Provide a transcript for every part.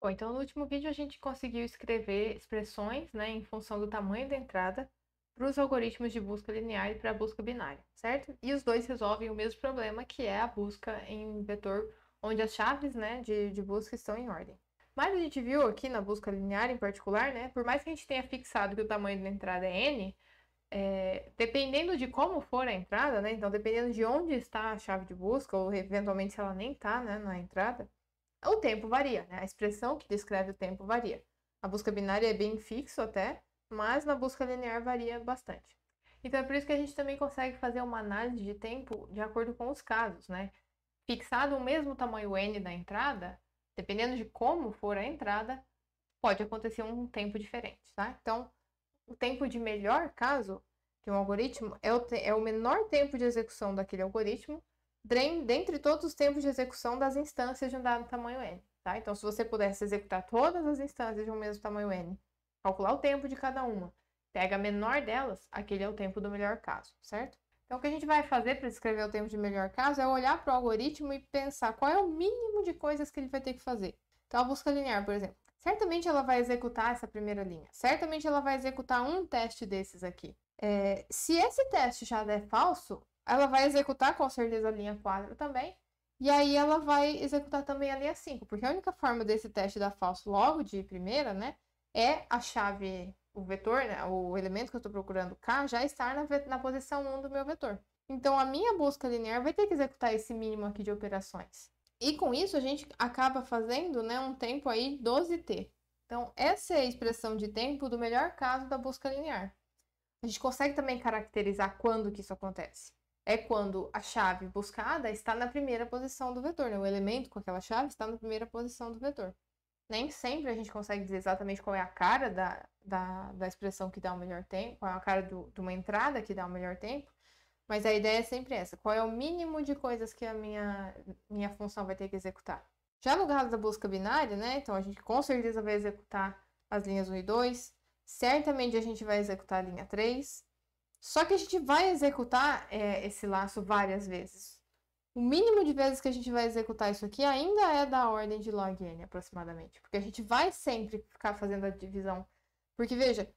Bom, então no último vídeo a gente conseguiu escrever expressões né, em função do tamanho da entrada para os algoritmos de busca linear e para a busca binária, certo? E os dois resolvem o mesmo problema que é a busca em vetor onde as chaves né, de, de busca estão em ordem. Mas a gente viu aqui na busca linear em particular, né, por mais que a gente tenha fixado que o tamanho da entrada é n, é, dependendo de como for a entrada, né, então dependendo de onde está a chave de busca, ou eventualmente se ela nem está né, na entrada, o tempo varia, né? A expressão que descreve o tempo varia. A busca binária é bem fixo até, mas na busca linear varia bastante. Então é por isso que a gente também consegue fazer uma análise de tempo de acordo com os casos, né? Fixado o mesmo tamanho n da entrada, dependendo de como for a entrada, pode acontecer um tempo diferente, tá? Então, o tempo de melhor caso de um algoritmo é o, é o menor tempo de execução daquele algoritmo dentre todos os tempos de execução das instâncias de um dado tamanho n. Tá? Então, se você pudesse executar todas as instâncias de um mesmo tamanho n, calcular o tempo de cada uma, pega a menor delas, aquele é o tempo do melhor caso, certo? Então, o que a gente vai fazer para descrever o tempo de melhor caso é olhar para o algoritmo e pensar qual é o mínimo de coisas que ele vai ter que fazer. Então, a busca linear, por exemplo. Certamente ela vai executar essa primeira linha. Certamente ela vai executar um teste desses aqui. É, se esse teste já der falso, ela vai executar com certeza a linha 4 também. E aí ela vai executar também a linha 5, porque a única forma desse teste dar falso logo de primeira, né, é a chave, o vetor, né, o elemento que eu estou procurando K já estar na, na posição 1 do meu vetor. Então a minha busca linear vai ter que executar esse mínimo aqui de operações. E com isso a gente acaba fazendo, né, um tempo aí 12t. Então essa é a expressão de tempo do melhor caso da busca linear. A gente consegue também caracterizar quando que isso acontece é quando a chave buscada está na primeira posição do vetor, né? O elemento com aquela chave está na primeira posição do vetor. Nem sempre a gente consegue dizer exatamente qual é a cara da, da, da expressão que dá o melhor tempo, qual é a cara do, de uma entrada que dá o melhor tempo, mas a ideia é sempre essa: qual é o mínimo de coisas que a minha, minha função vai ter que executar? Já no caso da busca binária, né? Então a gente com certeza vai executar as linhas 1 e 2, certamente a gente vai executar a linha 3, só que a gente vai executar é, esse laço várias vezes. O mínimo de vezes que a gente vai executar isso aqui ainda é da ordem de log n, aproximadamente. Porque a gente vai sempre ficar fazendo a divisão. Porque, veja,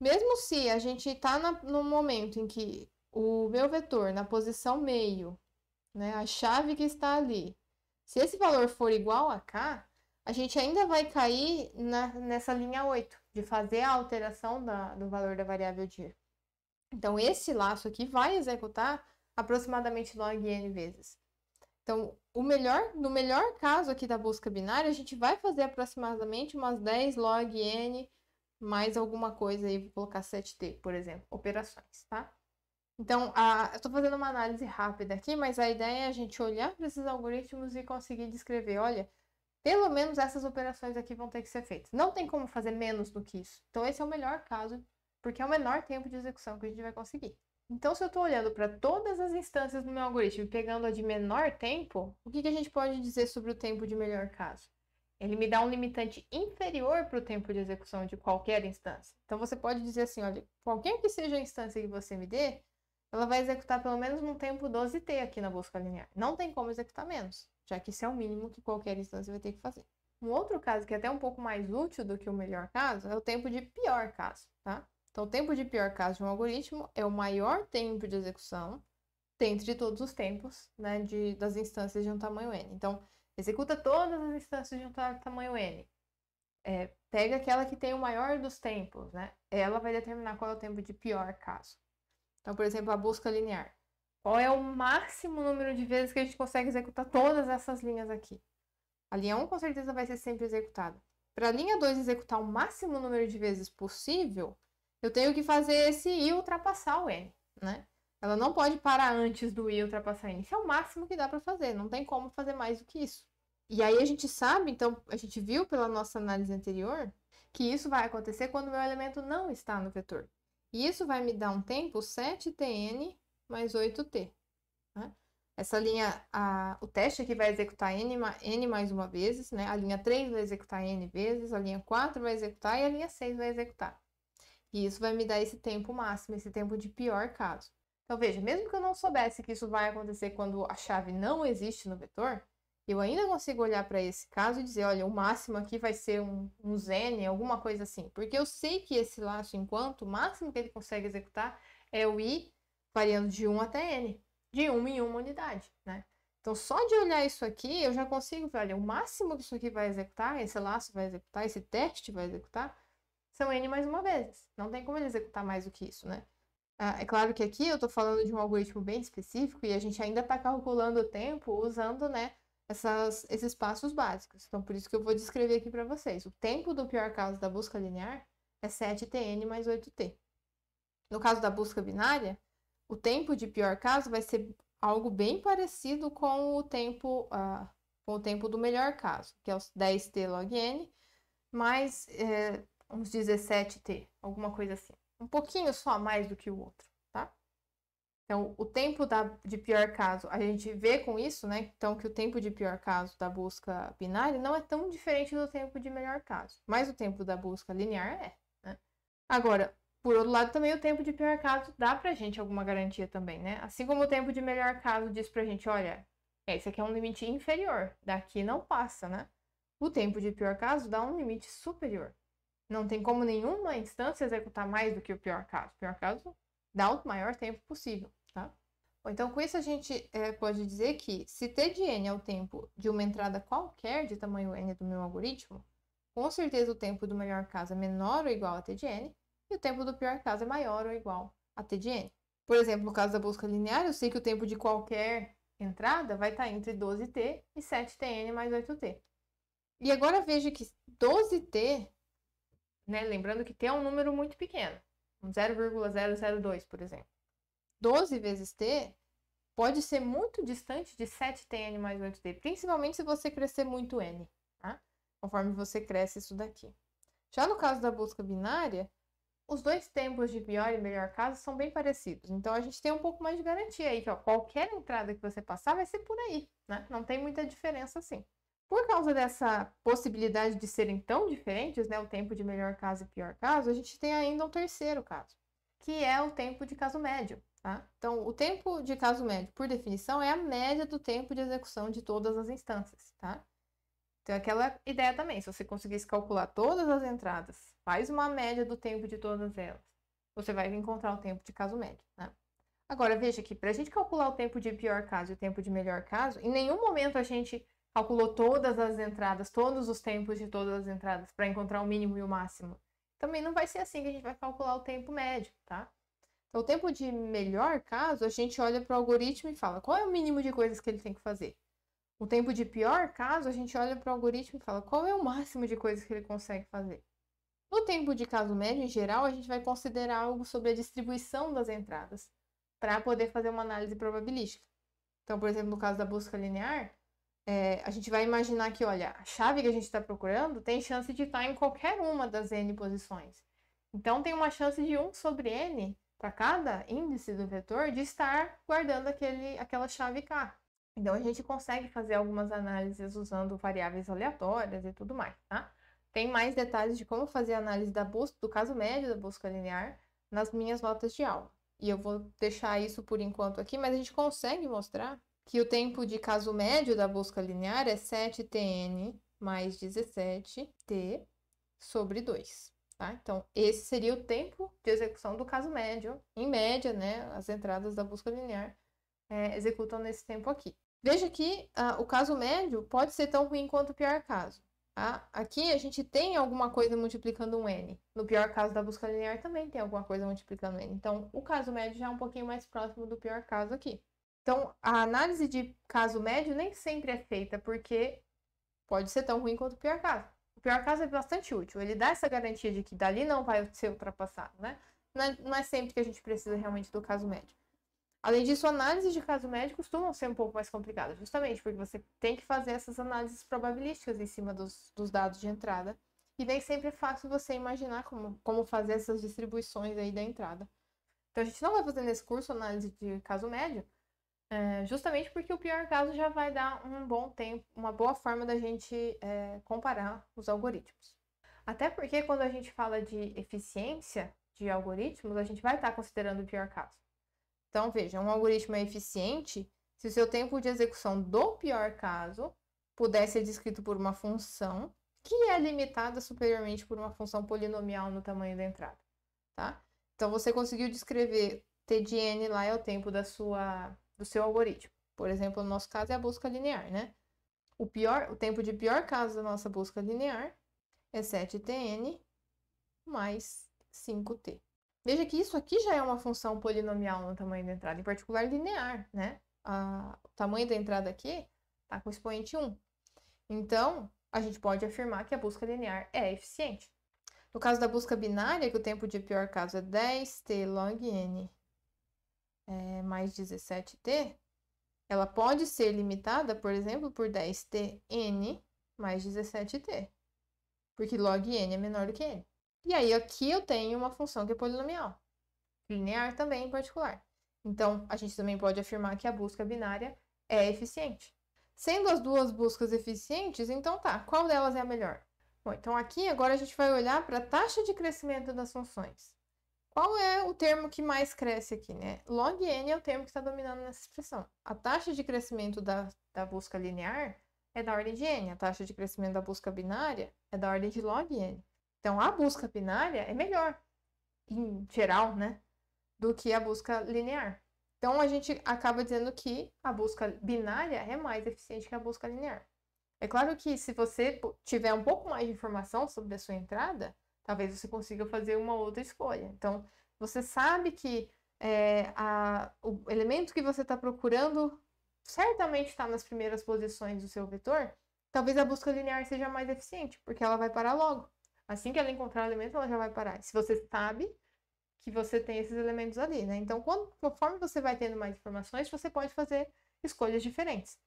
mesmo se a gente está no momento em que o meu vetor na posição meio, né, a chave que está ali, se esse valor for igual a k, a gente ainda vai cair na, nessa linha 8, de fazer a alteração da, do valor da variável dir. Então, esse laço aqui vai executar aproximadamente log n vezes. Então, o melhor, no melhor caso aqui da busca binária, a gente vai fazer aproximadamente umas 10 log n mais alguma coisa aí, vou colocar 7t, por exemplo, operações, tá? Então, a, eu estou fazendo uma análise rápida aqui, mas a ideia é a gente olhar para esses algoritmos e conseguir descrever, olha, pelo menos essas operações aqui vão ter que ser feitas. Não tem como fazer menos do que isso. Então, esse é o melhor caso porque é o menor tempo de execução que a gente vai conseguir. Então, se eu estou olhando para todas as instâncias do meu algoritmo e pegando a de menor tempo, o que, que a gente pode dizer sobre o tempo de melhor caso? Ele me dá um limitante inferior para o tempo de execução de qualquer instância. Então, você pode dizer assim: olha, qualquer que seja a instância que você me dê, ela vai executar pelo menos um tempo 12T aqui na busca linear. Não tem como executar menos, já que isso é o mínimo que qualquer instância vai ter que fazer. Um outro caso que é até um pouco mais útil do que o melhor caso é o tempo de pior caso, tá? Então, o tempo de pior caso de um algoritmo é o maior tempo de execução dentro de todos os tempos né, de, das instâncias de um tamanho n. Então, executa todas as instâncias de um tamanho n. É, pega aquela que tem o maior dos tempos, né? Ela vai determinar qual é o tempo de pior caso. Então, por exemplo, a busca linear. Qual é o máximo número de vezes que a gente consegue executar todas essas linhas aqui? A linha 1 com certeza vai ser sempre executada. Para a linha 2 executar o máximo número de vezes possível, eu tenho que fazer esse I ultrapassar o N, né? Ela não pode parar antes do I ultrapassar N. Isso é o máximo que dá para fazer, não tem como fazer mais do que isso. E aí a gente sabe, então, a gente viu pela nossa análise anterior, que isso vai acontecer quando o meu elemento não está no vetor. E isso vai me dar um tempo 7tn mais 8t. Né? Essa linha, a, o teste aqui vai executar n, n mais uma vezes, né? a linha 3 vai executar n vezes, a linha 4 vai executar e a linha 6 vai executar. E isso vai me dar esse tempo máximo, esse tempo de pior caso. Então veja, mesmo que eu não soubesse que isso vai acontecer quando a chave não existe no vetor, eu ainda consigo olhar para esse caso e dizer, olha, o máximo aqui vai ser um, um n, alguma coisa assim. Porque eu sei que esse laço, enquanto, o máximo que ele consegue executar é o i variando de 1 até n, de 1 em uma unidade, né? Então, só de olhar isso aqui, eu já consigo ver, olha, o máximo que isso aqui vai executar, esse laço vai executar, esse teste vai executar, são N mais uma vez. Não tem como ele executar mais do que isso, né? Ah, é claro que aqui eu estou falando de um algoritmo bem específico e a gente ainda está calculando o tempo usando, né, essas, esses passos básicos. Então, por isso que eu vou descrever aqui para vocês. O tempo do pior caso da busca linear é 7tn mais 8t. No caso da busca binária, o tempo de pior caso vai ser algo bem parecido com o tempo, ah, com o tempo do melhor caso, que é os 10t log n, mais eh, uns 17T, alguma coisa assim. Um pouquinho só a mais do que o outro, tá? Então, o tempo da, de pior caso, a gente vê com isso, né? Então, que o tempo de pior caso da busca binária não é tão diferente do tempo de melhor caso. Mas o tempo da busca linear é, né? Agora, por outro lado, também o tempo de pior caso dá pra gente alguma garantia também, né? Assim como o tempo de melhor caso diz pra gente, olha, esse aqui é um limite inferior, daqui não passa, né? O tempo de pior caso dá um limite superior. Não tem como nenhuma instância executar mais do que o pior caso. O pior caso dá o maior tempo possível, tá? Bom, então, com isso, a gente é, pode dizer que se t de n é o tempo de uma entrada qualquer de tamanho n do meu algoritmo, com certeza o tempo do melhor caso é menor ou igual a t de n, e o tempo do pior caso é maior ou igual a t de n. Por exemplo, no caso da busca linear, eu sei que o tempo de qualquer entrada vai estar entre 12t e 7tn mais 8t. E agora veja que 12t né? Lembrando que T é um número muito pequeno, um 0,002, por exemplo. 12 vezes T pode ser muito distante de 7Tn mais 8T, principalmente se você crescer muito N, tá? Conforme você cresce isso daqui. Já no caso da busca binária, os dois tempos de pior e melhor caso são bem parecidos. Então a gente tem um pouco mais de garantia aí, que ó, qualquer entrada que você passar vai ser por aí, né? Não tem muita diferença assim. Por causa dessa possibilidade de serem tão diferentes, né, o tempo de melhor caso e pior caso, a gente tem ainda um terceiro caso, que é o tempo de caso médio. Tá? Então, o tempo de caso médio, por definição, é a média do tempo de execução de todas as instâncias. Tá? Então, é aquela ideia também, se você conseguisse calcular todas as entradas, faz uma média do tempo de todas elas, você vai encontrar o tempo de caso médio. Né? Agora, veja que para a gente calcular o tempo de pior caso e o tempo de melhor caso, em nenhum momento a gente calculou todas as entradas, todos os tempos de todas as entradas para encontrar o mínimo e o máximo. Também não vai ser assim que a gente vai calcular o tempo médio, tá? Então, o tempo de melhor caso, a gente olha para o algoritmo e fala qual é o mínimo de coisas que ele tem que fazer. O tempo de pior caso, a gente olha para o algoritmo e fala qual é o máximo de coisas que ele consegue fazer. No tempo de caso médio, em geral, a gente vai considerar algo sobre a distribuição das entradas para poder fazer uma análise probabilística. Então, por exemplo, no caso da busca linear, é, a gente vai imaginar que, olha, a chave que a gente está procurando tem chance de estar em qualquer uma das n posições. Então, tem uma chance de 1 sobre n para cada índice do vetor de estar guardando aquele, aquela chave K. Então, a gente consegue fazer algumas análises usando variáveis aleatórias e tudo mais, tá? Tem mais detalhes de como fazer a análise da busca, do caso médio da busca linear nas minhas notas de aula. E eu vou deixar isso por enquanto aqui, mas a gente consegue mostrar que o tempo de caso médio da busca linear é 7tn mais 17t sobre 2. Tá? Então, esse seria o tempo de execução do caso médio. Em média, né, as entradas da busca linear é, executam nesse tempo aqui. Veja que ah, o caso médio pode ser tão ruim quanto o pior caso. Tá? Aqui a gente tem alguma coisa multiplicando um n. No pior caso da busca linear também tem alguma coisa multiplicando n. Então, o caso médio já é um pouquinho mais próximo do pior caso aqui. Então, a análise de caso médio nem sempre é feita, porque pode ser tão ruim quanto o pior caso. O pior caso é bastante útil, ele dá essa garantia de que dali não vai ser ultrapassado, né? Não é, não é sempre que a gente precisa realmente do caso médio. Além disso, análises de caso médio costumam ser um pouco mais complicadas, justamente porque você tem que fazer essas análises probabilísticas em cima dos, dos dados de entrada. E nem sempre é fácil você imaginar como, como fazer essas distribuições aí da entrada. Então, a gente não vai fazer nesse curso análise de caso médio, é, justamente porque o pior caso já vai dar um bom tempo, uma boa forma da gente é, comparar os algoritmos. Até porque quando a gente fala de eficiência de algoritmos, a gente vai estar considerando o pior caso. Então, veja, um algoritmo é eficiente se o seu tempo de execução do pior caso puder ser descrito por uma função que é limitada superiormente por uma função polinomial no tamanho da entrada, tá? Então, você conseguiu descrever t de n lá é o tempo da sua do seu algoritmo. Por exemplo, no nosso caso é a busca linear, né? O, pior, o tempo de pior caso da nossa busca linear é 7tn mais 5t. Veja que isso aqui já é uma função polinomial no tamanho da entrada, em particular linear, né? A, o tamanho da entrada aqui está com expoente 1. Então, a gente pode afirmar que a busca linear é eficiente. No caso da busca binária, que o tempo de pior caso é 10t log n é, mais 17t, ela pode ser limitada, por exemplo, por 10tn mais 17t, porque log n é menor do que n. E aí aqui eu tenho uma função que é polinomial, linear também em particular. Então, a gente também pode afirmar que a busca binária é eficiente. Sendo as duas buscas eficientes, então tá, qual delas é a melhor? Bom, então aqui agora a gente vai olhar para a taxa de crescimento das funções. Qual é o termo que mais cresce aqui, né? Log N é o termo que está dominando nessa expressão. A taxa de crescimento da, da busca linear é da ordem de N. A taxa de crescimento da busca binária é da ordem de log N. Então, a busca binária é melhor, em geral, né? Do que a busca linear. Então, a gente acaba dizendo que a busca binária é mais eficiente que a busca linear. É claro que se você tiver um pouco mais de informação sobre a sua entrada, Talvez você consiga fazer uma outra escolha. Então, você sabe que é, a, o elemento que você está procurando certamente está nas primeiras posições do seu vetor, talvez a busca linear seja mais eficiente, porque ela vai parar logo. Assim que ela encontrar o elemento, ela já vai parar. Se você sabe que você tem esses elementos ali, né? Então, quando, conforme você vai tendo mais informações, você pode fazer escolhas diferentes.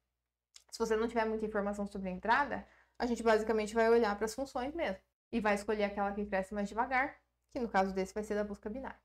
Se você não tiver muita informação sobre a entrada, a gente basicamente vai olhar para as funções mesmo e vai escolher aquela que cresce mais devagar, que no caso desse vai ser da busca binária.